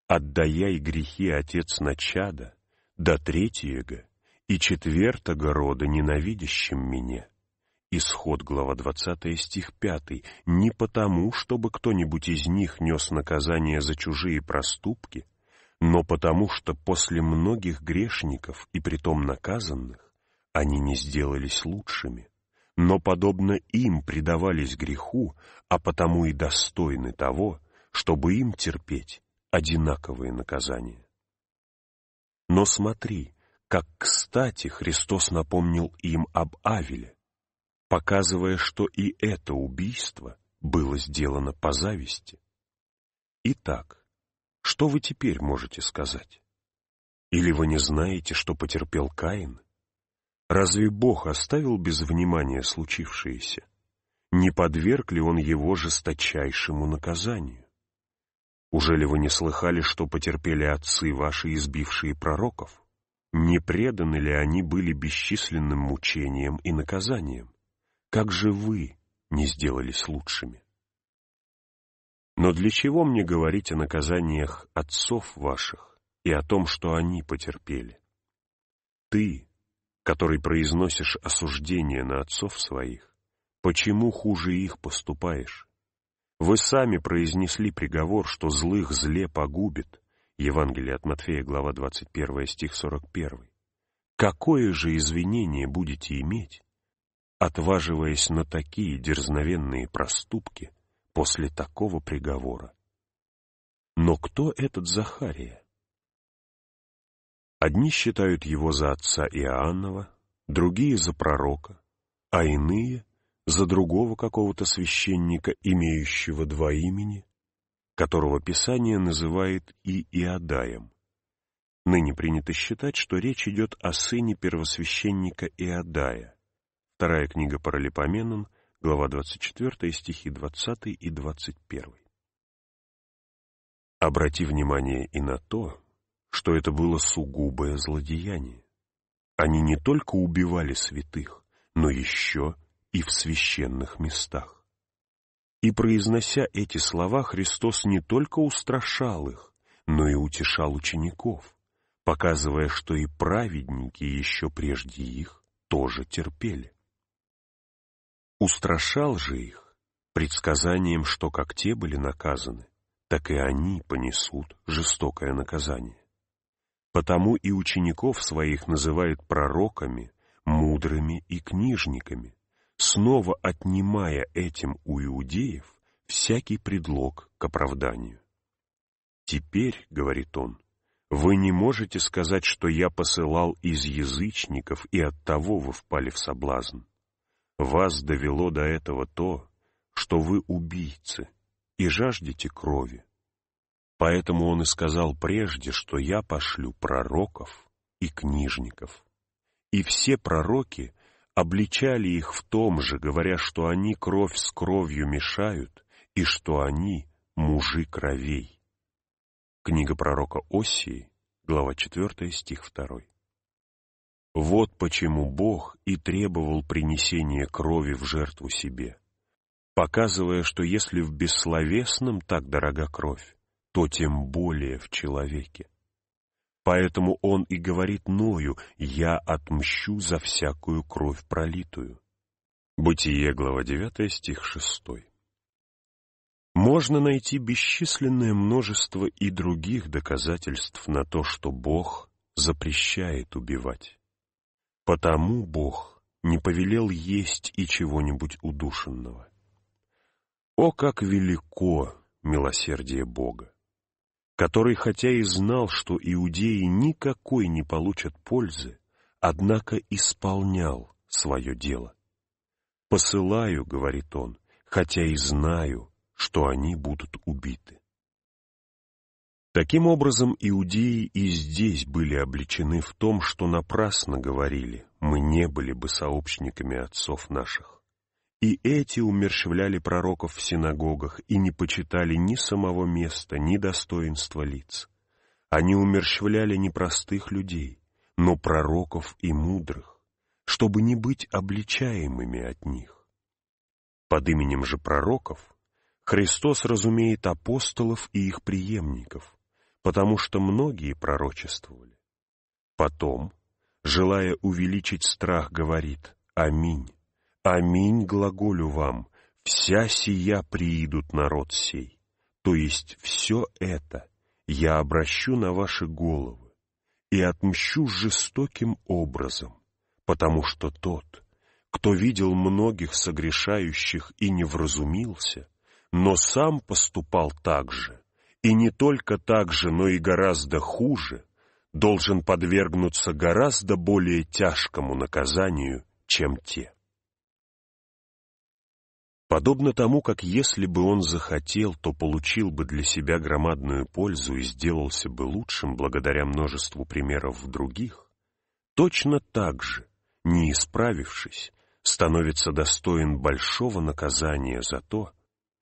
Speaker 1: «Отдаяй грехи отец начада, чада, до третьего и четвертого рода ненавидящим меня». Исход, глава 20, стих 5. «Не потому, чтобы кто-нибудь из них нес наказание за чужие проступки, но потому, что после многих грешников, и притом наказанных, они не сделались лучшими, но подобно им предавались греху, а потому и достойны того, чтобы им терпеть одинаковые наказания». Но смотри, как кстати Христос напомнил им об Авеле, показывая, что и это убийство было сделано по зависти. Итак, что вы теперь можете сказать? Или вы не знаете, что потерпел Каин? Разве Бог оставил без внимания случившееся? Не подверг ли он его жесточайшему наказанию? Уже ли вы не слыхали, что потерпели отцы ваши, избившие пророков? Не преданы ли они были бесчисленным мучениям и наказаниям? Как же вы не сделались лучшими? Но для чего мне говорить о наказаниях отцов ваших и о том, что они потерпели? Ты, который произносишь осуждение на отцов своих, почему хуже их поступаешь? Вы сами произнесли приговор, что злых зле погубит. Евангелие от Матфея, глава 21, стих 41. Какое же извинение будете иметь, отваживаясь на такие дерзновенные проступки после такого приговора. Но кто этот Захария? Одни считают его за отца Иоаннова, другие — за пророка, а иные — за другого какого-то священника, имеющего два имени, которого Писание называет и Иодаем. Ныне принято считать, что речь идет о сыне первосвященника Иодая — Вторая книга Паралипоменон, глава 24, стихи 20 и 21. Обрати внимание и на то, что это было сугубое злодеяние. Они не только убивали святых, но еще и в священных местах. И произнося эти слова, Христос не только устрашал их, но и утешал учеников, показывая, что и праведники еще прежде их тоже терпели. Устрашал же их предсказанием, что как те были наказаны, так и они понесут жестокое наказание. Потому и учеников своих называет пророками, мудрыми и книжниками, снова отнимая этим у иудеев всякий предлог к оправданию. «Теперь, — говорит он, — вы не можете сказать, что я посылал из язычников, и оттого вы впали в соблазн. Вас довело до этого то, что вы убийцы и жаждете крови. Поэтому он и сказал прежде, что я пошлю пророков и книжников. И все пророки обличали их в том же, говоря, что они кровь с кровью мешают и что они мужи кровей. Книга пророка Осии, глава 4, стих 2. Вот почему Бог и требовал принесения крови в жертву себе, показывая, что если в бессловесном так дорога кровь, то тем более в человеке. Поэтому он и говорит Ною, «Я отмщу за всякую кровь пролитую». Бытие, глава 9, стих 6. Можно найти бесчисленное множество и других доказательств на то, что Бог запрещает убивать. Потому Бог не повелел есть и чего-нибудь удушенного. О, как велико милосердие Бога! который, хотя и знал, что иудеи никакой не получат пользы, однако исполнял свое дело. «Посылаю, — говорит он, — хотя и знаю, что они будут убиты». Таким образом, иудеи и здесь были обличены в том, что напрасно говорили, мы не были бы сообщниками отцов наших. И эти умерщвляли пророков в синагогах и не почитали ни самого места, ни достоинства лиц. Они умерщвляли не простых людей, но пророков и мудрых, чтобы не быть обличаемыми от них. Под именем же пророков Христос разумеет апостолов и их преемников – потому что многие пророчествовали. Потом, желая увеличить страх, говорит «Аминь, аминь глаголю вам, вся сия приидут народ сей». То есть все это я обращу на ваши головы и отмщу жестоким образом, потому что тот, кто видел многих согрешающих и не вразумился, но сам поступал так же, и не только так же, но и гораздо хуже, должен подвергнуться гораздо более тяжкому наказанию, чем те. Подобно тому, как если бы он захотел, то получил бы для себя громадную пользу и сделался бы лучшим благодаря множеству примеров в других, точно так же, не исправившись, становится достоин большого наказания за то,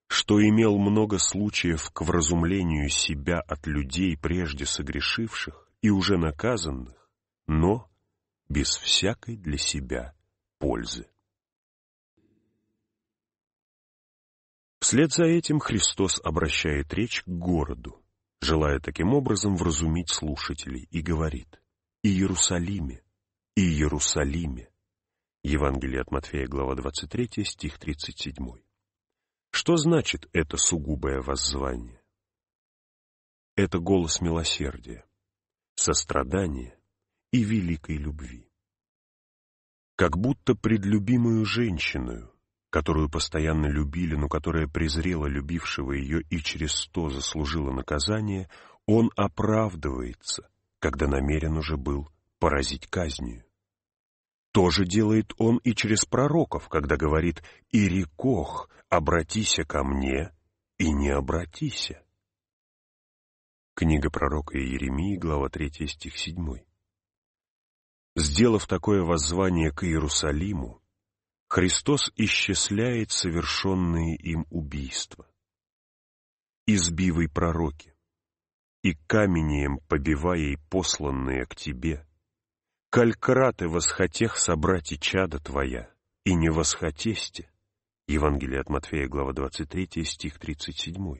Speaker 1: что имел много случаев к вразумлению себя от людей, прежде согрешивших и уже наказанных, но без всякой для себя пользы. Вслед за этим Христос обращает речь к городу, желая таким образом вразумить слушателей, и говорит «И Иерусалиме, и Иерусалиме». Евангелие от Матфея, глава 23, стих 37. Что значит это сугубое воззвание? Это голос милосердия, сострадания и великой любви. Как будто пред любимую женщиною, которую постоянно любили, но которая презрела любившего ее и через сто заслужила наказание, он оправдывается, когда намерен уже был поразить казнью. То же делает он и через пророков, когда говорит «Ирикох», «Обратися ко мне и не обратися». Книга пророка Иеремии, глава 3, стих 7. Сделав такое воззвание к Иерусалиму, Христос исчисляет совершенные им убийства. «Избивый пророки, и каменем побивая и посланные к тебе, калькраты восхотех собрать и чада твоя, и не восхотесте, Евангелие от Матфея, глава 23, стих 37.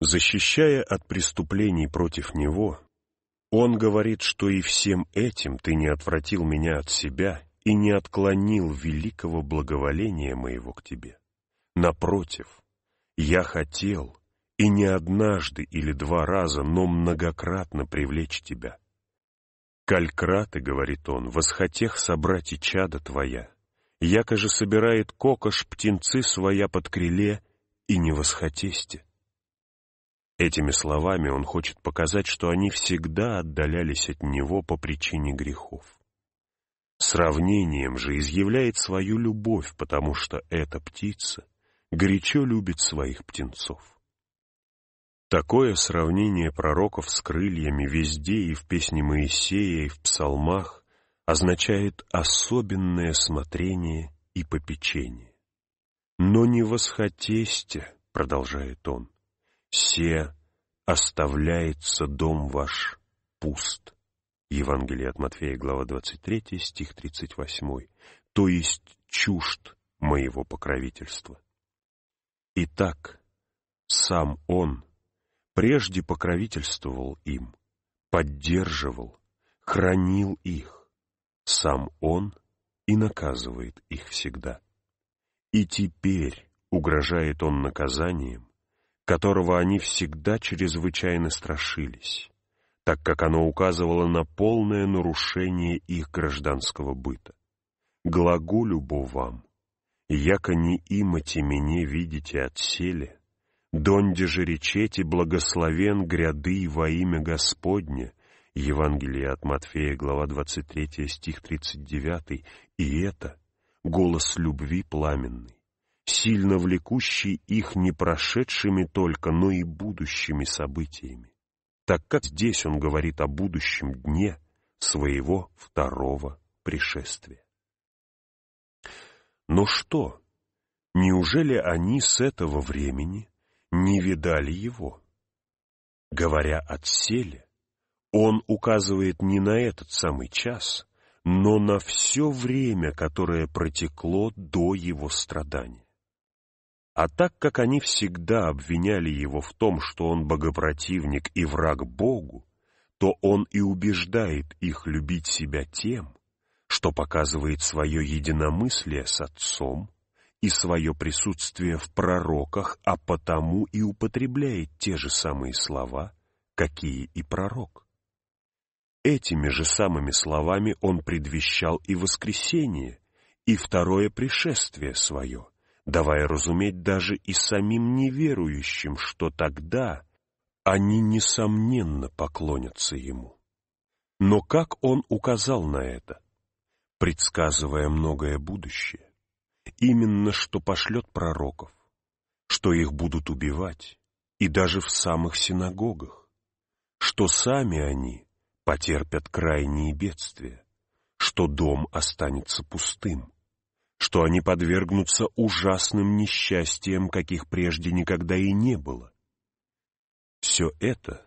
Speaker 1: Защищая от преступлений против Него, Он говорит, что и всем этим Ты не отвратил меня от себя и не отклонил великого благоволения моего к Тебе. Напротив, я хотел и не однажды или два раза, но многократно привлечь Тебя. Калькраты, говорит он, восхотех собрать и чада Твоя, яко же собирает кокош птенцы своя под крыле, и не восхотесте. Этими словами он хочет показать, что они всегда отдалялись от него по причине грехов. Сравнением же изъявляет свою любовь, потому что эта птица горячо любит своих птенцов. Такое сравнение пророков с крыльями везде и в песне Моисея, и в псалмах означает особенное смотрение и попечение. «Но не восхотесте», — продолжает он, — «се оставляется дом ваш пуст». Евангелие от Матфея, глава 23, стих 38, то есть чужд моего покровительства. Итак, сам он прежде покровительствовал им, поддерживал, хранил их, сам он и наказывает их всегда. И теперь угрожает он наказанием, которого они всегда чрезвычайно страшились, так как оно указывало на полное нарушение их гражданского быта. Глаголю бо вам, яко не имати мене видите отселе, донде же речете благословен гряды во имя Господне, Евангелие от Матфея, глава 23, стих 39, и это — голос любви пламенный, сильно влекущий их не прошедшими только, но и будущими событиями, так как здесь он говорит о будущем дне своего второго пришествия. Но что? Неужели они с этого времени не видали его? Говоря «отсели», он указывает не на этот самый час, но на все время, которое протекло до его страдания. А так как они всегда обвиняли его в том, что он богопротивник и враг Богу, то он и убеждает их любить себя тем, что показывает свое единомыслие с Отцом и свое присутствие в пророках, а потому и употребляет те же самые слова, какие и пророк. Этими же самыми словами он предвещал и воскресение, и второе пришествие свое, давая разуметь даже и самим неверующим, что тогда они, несомненно, поклонятся ему. Но как он указал на это? Предсказывая многое будущее. Именно что пошлет пророков, что их будут убивать, и даже в самых синагогах, что сами они – потерпят крайние бедствия, что дом останется пустым, что они подвергнутся ужасным несчастьям, каких прежде никогда и не было. Все это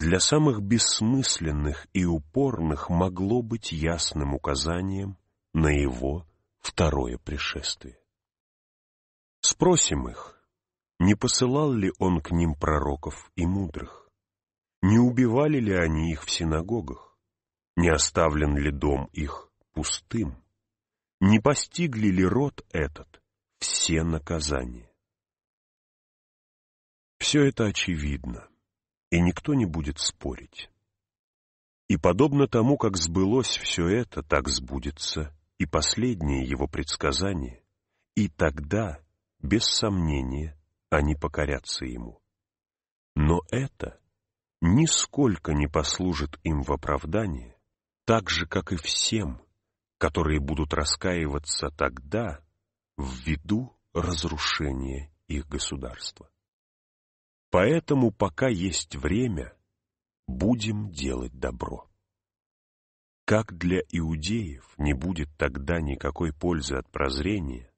Speaker 1: для самых бессмысленных и упорных могло быть ясным указанием на его второе пришествие. Спросим их, не посылал ли он к ним пророков и мудрых? Не убивали ли они их в синагогах? Не оставлен ли дом их пустым? Не постигли ли род этот все наказания? Все это очевидно, и никто не будет спорить. И подобно тому, как сбылось все это, так сбудется и последнее его предсказание, и тогда, без сомнения, они покорятся ему. Но это нисколько не послужит им в оправдании, так же, как и всем, которые будут раскаиваться тогда ввиду разрушения их государства. Поэтому, пока есть время, будем делать добро. Как для иудеев не будет тогда никакой пользы от прозрения,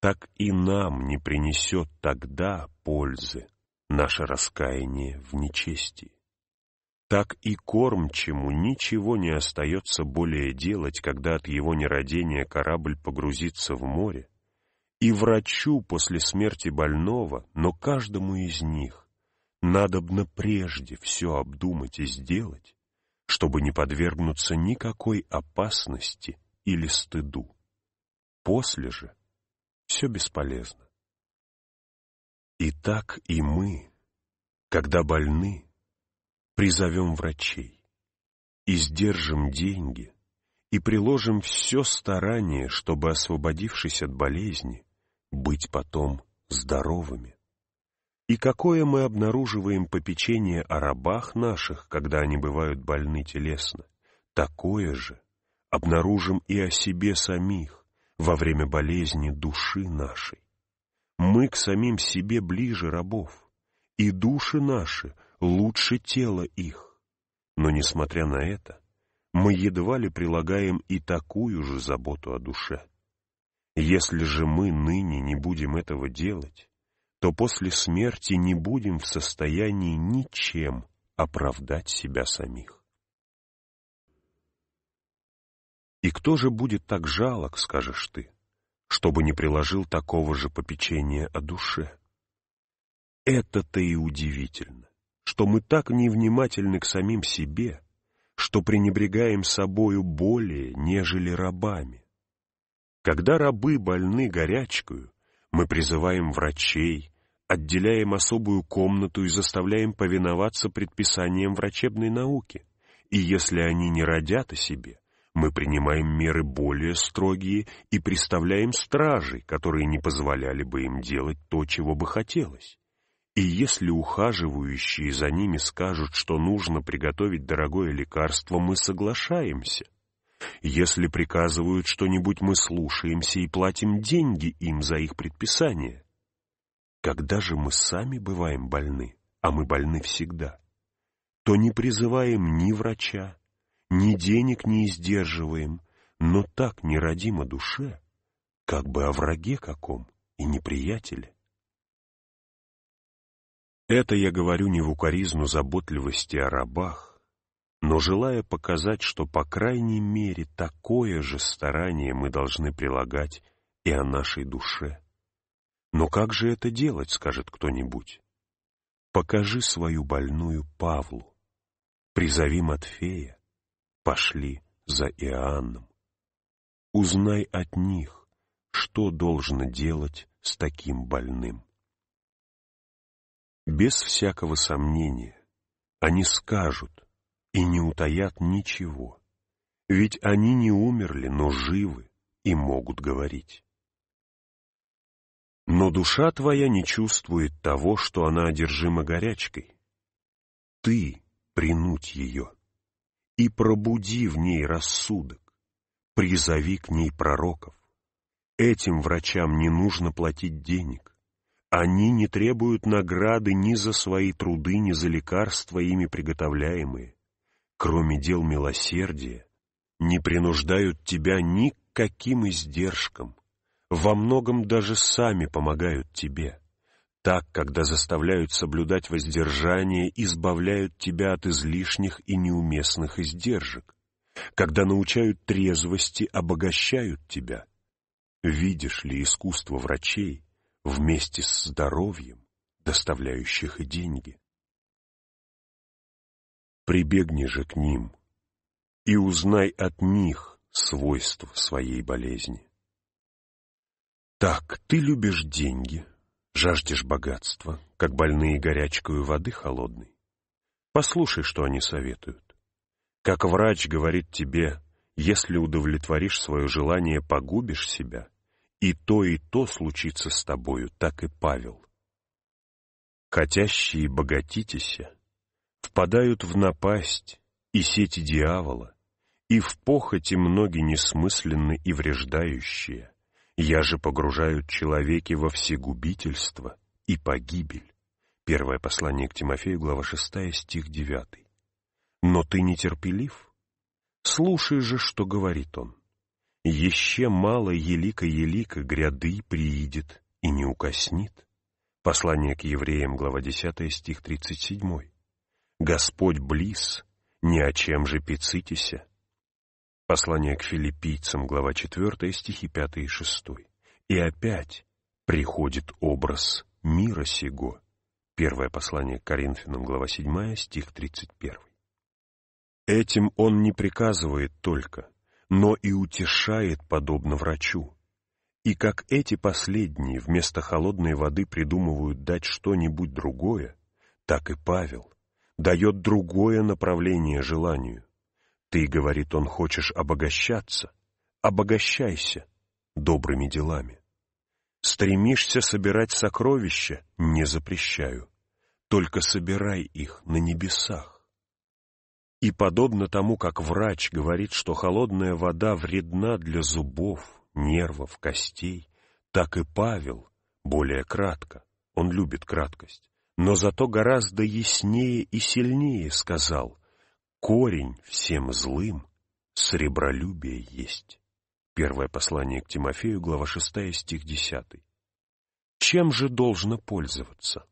Speaker 1: так и нам не принесет тогда пользы наше раскаяние в нечестии. Так и кормчему ничего не остается более делать, когда от его нерадения корабль погрузится в море, и врачу после смерти больного, но каждому из них надобно прежде все обдумать и сделать, чтобы не подвергнуться никакой опасности или стыду. После же все бесполезно. И так и мы, когда больны, призовем врачей и сдержим деньги, и приложим все старание, чтобы, освободившись от болезни, быть потом здоровыми. И какое мы обнаруживаем попечение о рабах наших, когда они бывают больны телесно, такое же обнаружим и о себе самих во время болезни души нашей. Мы к самим себе ближе рабов, и души наши лучше тела их. Но, несмотря на это, мы едва ли прилагаем и такую же заботу о душе. Если же мы ныне не будем этого делать, то после смерти не будем в состоянии ничем оправдать себя самих. И кто же будет так жалок, скажешь ты? чтобы не приложил такого же попечения о душе. Это-то и удивительно, что мы так невнимательны к самим себе, что пренебрегаем собою более, нежели рабами. Когда рабы больны горячкою, мы призываем врачей, отделяем особую комнату и заставляем повиноваться предписаниям врачебной науки, и если они не родят о себе, мы принимаем меры более строгие и приставляем стражей, которые не позволяли бы им делать то, чего бы хотелось. И если ухаживающие за ними скажут, что нужно приготовить дорогое лекарство, мы соглашаемся. Если приказывают что-нибудь, мы слушаемся и платим деньги им за их предписание. Когда же мы сами бываем больны, а мы больны всегда, то не призываем ни врача, ни денег не издерживаем, но так нерадимо душе, как бы о враге каком и неприятеле. Это я говорю не в укоризну заботливости о рабах, но желая показать, что, по крайней мере, такое же старание мы должны прилагать и о нашей душе. Но как же это делать, скажет кто-нибудь? Покажи свою больную Павлу, призови Матфея, пошли за Иоанном. Узнай от них, что должно делать с таким больным. Без всякого сомнения, они скажут и не утаят ничего, ведь они не умерли, но живы и могут говорить. Но душа твоя не чувствует того, что она одержима горячкой. Ты принуть ее и пробуди в ней рассудок, призови к ней пророков. Этим врачам не нужно платить денег. Они не требуют награды ни за свои труды, ни за лекарства, ими приготовляемые. Кроме дел милосердия, не принуждают тебя ни к каким издержкам, во многом даже сами помогают тебе. Так, когда заставляют соблюдать воздержание, избавляют тебя от излишних и неуместных издержек. Когда научают трезвости, обогащают тебя. Видишь ли искусство врачей вместе с здоровьем, доставляющих и деньги? Прибегни же к ним и узнай от них свойства своей болезни. Так, ты любишь деньги, Жаждешь богатства, как больные горячкую воды холодной? Послушай, что они советуют. Как врач говорит тебе, если удовлетворишь свое желание, погубишь себя, и то, и то случится с тобою, так и Павел. Хотящие богатитеся, впадают в напасть и сети дьявола, и в похоти многие несмысленны и вреждающие, я же погружаю человеки во всегубительство и погибель. Первое послание к Тимофею, глава 6, стих 9. Но ты нетерпелив. Слушай же, что говорит он. Еще мало елика-елика гряды приидет и не укоснит. Послание к евреям, глава 10, стих 37. Господь близ, ни о чем же пицитеся. Послание к филиппийцам, глава 4, стихи 5 и 6. И опять приходит образ мира сего. Первое послание к Коринфянам, глава 7, стих 31. Этим он не приказывает только, но и утешает подобно врачу. И как эти последние вместо холодной воды придумывают дать что-нибудь другое, так и Павел дает другое направление желанию, ты, говорит он, хочешь обогащаться? Обогащайся добрыми делами. Стремишься собирать сокровища? Не запрещаю. Только собирай их на небесах. И подобно тому, как врач говорит, что холодная вода вредна для зубов, нервов, костей, так и Павел, более кратко, он любит краткость, но зато гораздо яснее и сильнее сказал – корень всем злым — сребролюбие есть. Первое послание к Тимофею, глава 6, стих 10. Чем же должно пользоваться?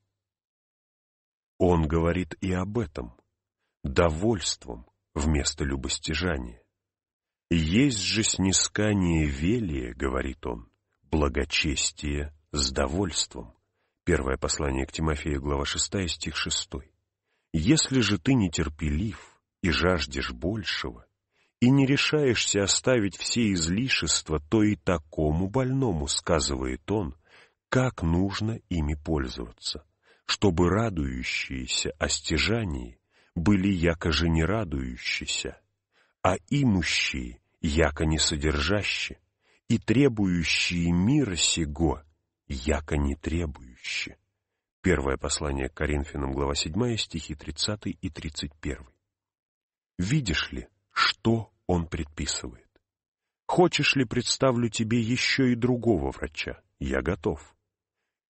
Speaker 1: Он говорит и об этом. Довольством вместо любостяжания. Есть же снискание велия, говорит он, благочестие с довольством. Первое послание к Тимофею, глава 6, стих 6. Если же ты нетерпелив, и жаждешь большего, и не решаешься оставить все излишества, то и такому больному, сказывает он, как нужно ими пользоваться, чтобы радующиеся о стяжании были якоже не радующиеся, а имущие яко не содержащие, и требующие мира сего, яко не требующие. Первое послание к Коринфянам, глава 7, стихи 30 и 31. Видишь ли, что он предписывает? Хочешь ли представлю тебе еще и другого врача? Я готов.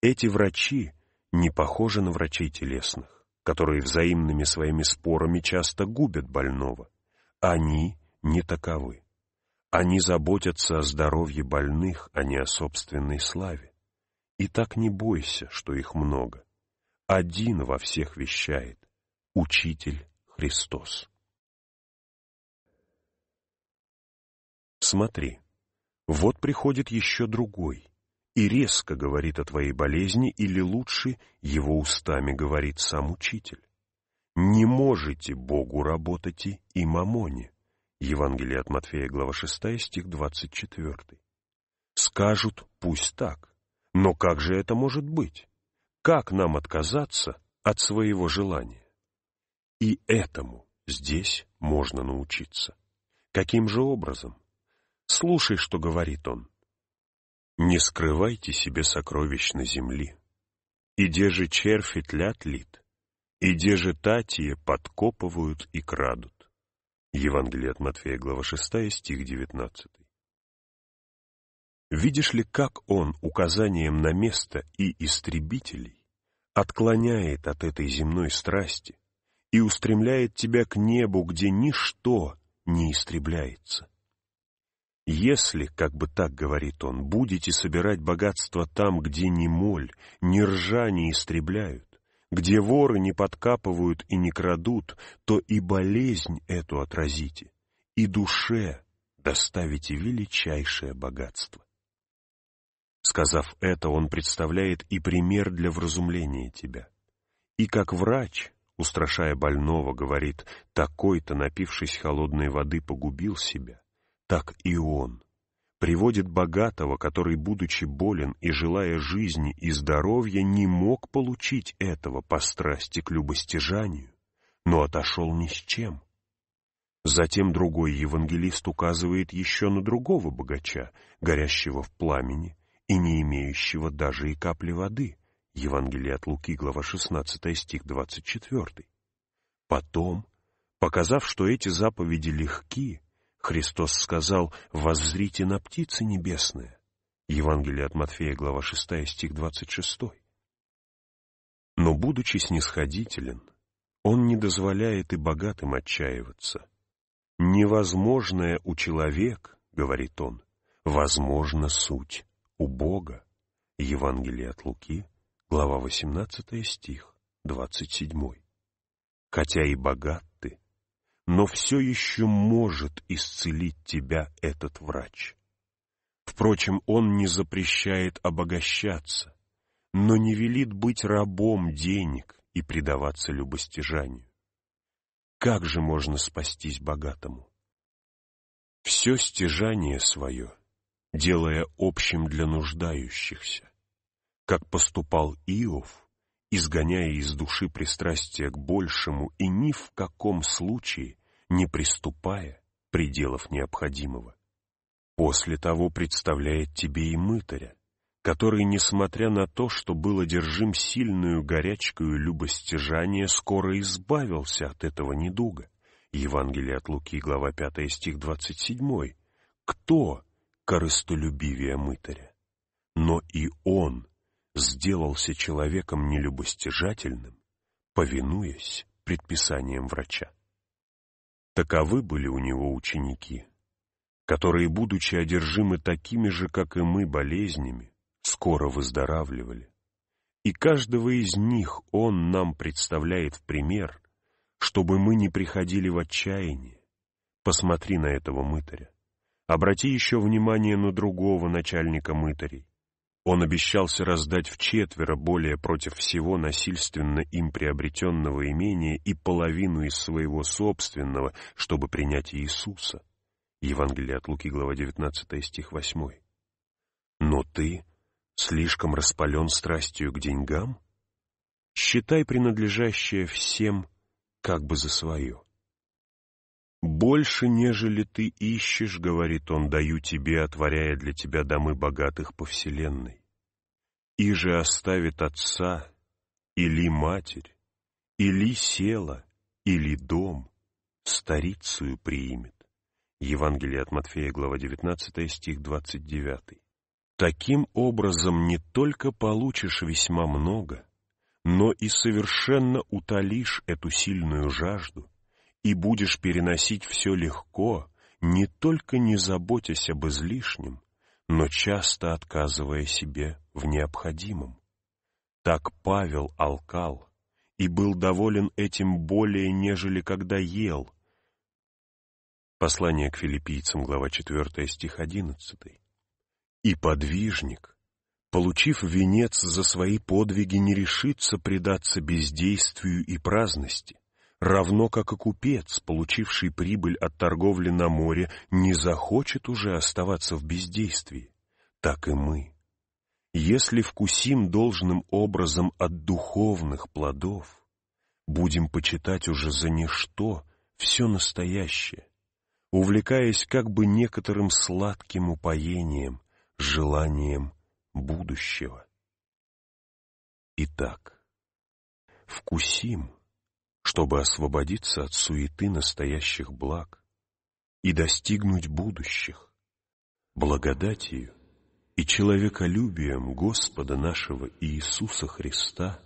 Speaker 1: Эти врачи не похожи на врачей телесных, которые взаимными своими спорами часто губят больного. Они не таковы. Они заботятся о здоровье больных, а не о собственной славе. И так не бойся, что их много. Один во всех вещает — Учитель Христос. Смотри, вот приходит еще другой, и резко говорит о твоей болезни, или лучше, его устами говорит сам учитель. «Не можете Богу работать и мамоне». Евангелие от Матфея, глава 6, стих 24. Скажут, пусть так. Но как же это может быть? Как нам отказаться от своего желания? И этому здесь можно научиться. Каким же образом? Слушай, что говорит он. Не скрывайте себе сокровищ на земли. И где же черви тлят лит, и где же татие подкопывают и крадут. Евангелие от Матфея, глава 6, стих 19. Видишь ли, как он указанием на место и истребителей отклоняет от этой земной страсти и устремляет тебя к небу, где ничто не истребляется. Если, как бы так говорит он, будете собирать богатство там, где ни моль, ни ржа не истребляют, где воры не подкапывают и не крадут, то и болезнь эту отразите, и душе доставите величайшее богатство. Сказав это, он представляет и пример для вразумления тебя. И как врач, устрашая больного, говорит, такой-то, напившись холодной воды, погубил себя так и он приводит богатого, который, будучи болен и желая жизни и здоровья, не мог получить этого по страсти к любостяжанию, но отошел ни с чем. Затем другой евангелист указывает еще на другого богача, горящего в пламени и не имеющего даже и капли воды. Евангелие от Луки, глава 16, стих 24. Потом, показав, что эти заповеди легки, Христос сказал «Воззрите на птицы небесные». Евангелие от Матфея, глава 6, стих 26. Но, будучи снисходителен, он не дозволяет и богатым отчаиваться. «Невозможное у человек, — говорит он, — возможно суть у Бога». Евангелие от Луки, глава 18, стих 27. Хотя и богат, но все еще может исцелить тебя этот врач. Впрочем, он не запрещает обогащаться, но не велит быть рабом денег и предаваться любостяжанию. Как же можно спастись богатому? Все стяжание свое, делая общим для нуждающихся, как поступал Иов, изгоняя из души пристрастие к большему и ни в каком случае не приступая пределов необходимого. После того представляет тебе и мытаря, который, несмотря на то, что был одержим сильную горячкую любостяжание, скоро избавился от этого недуга. Евангелие от Луки, глава 5, стих 27. Кто корыстолюбивее мытаря? Но и он сделался человеком нелюбостяжательным, повинуясь предписаниям врача. Таковы были у него ученики, которые, будучи одержимы такими же, как и мы, болезнями, скоро выздоравливали. И каждого из них он нам представляет в пример, чтобы мы не приходили в отчаяние. Посмотри на этого мытаря. Обрати еще внимание на другого начальника мытарей. Он обещался раздать в четверо более против всего насильственно им приобретенного имения и половину из своего собственного, чтобы принять Иисуса. Евангелие от Луки, глава 19, стих 8. Но ты слишком распален страстью к деньгам? Считай принадлежащее всем как бы за свое. «Больше, нежели ты ищешь, — говорит он, — даю тебе, отворяя для тебя домы богатых по вселенной. И же оставит отца, или матерь, или села, или дом, старицую приимет». Евангелие от Матфея, глава 19, стих 29. Таким образом не только получишь весьма много, но и совершенно утолишь эту сильную жажду, и будешь переносить все легко, не только не заботясь об излишнем, но часто отказывая себе в необходимом. Так Павел алкал и был доволен этим более, нежели когда ел. Послание к филиппийцам, глава 4, стих 11. И подвижник, получив венец за свои подвиги, не решится предаться бездействию и праздности, равно как и купец, получивший прибыль от торговли на море, не захочет уже оставаться в бездействии, так и мы. Если вкусим должным образом от духовных плодов, будем почитать уже за ничто все настоящее, увлекаясь как бы некоторым сладким упоением, желанием будущего. Итак, вкусим чтобы освободиться от суеты настоящих благ и достигнуть будущих, благодатью и человеколюбием Господа нашего Иисуса Христа,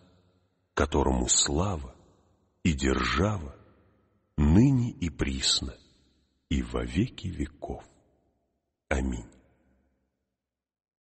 Speaker 1: которому слава и держава ныне и присно и во веки веков. Аминь.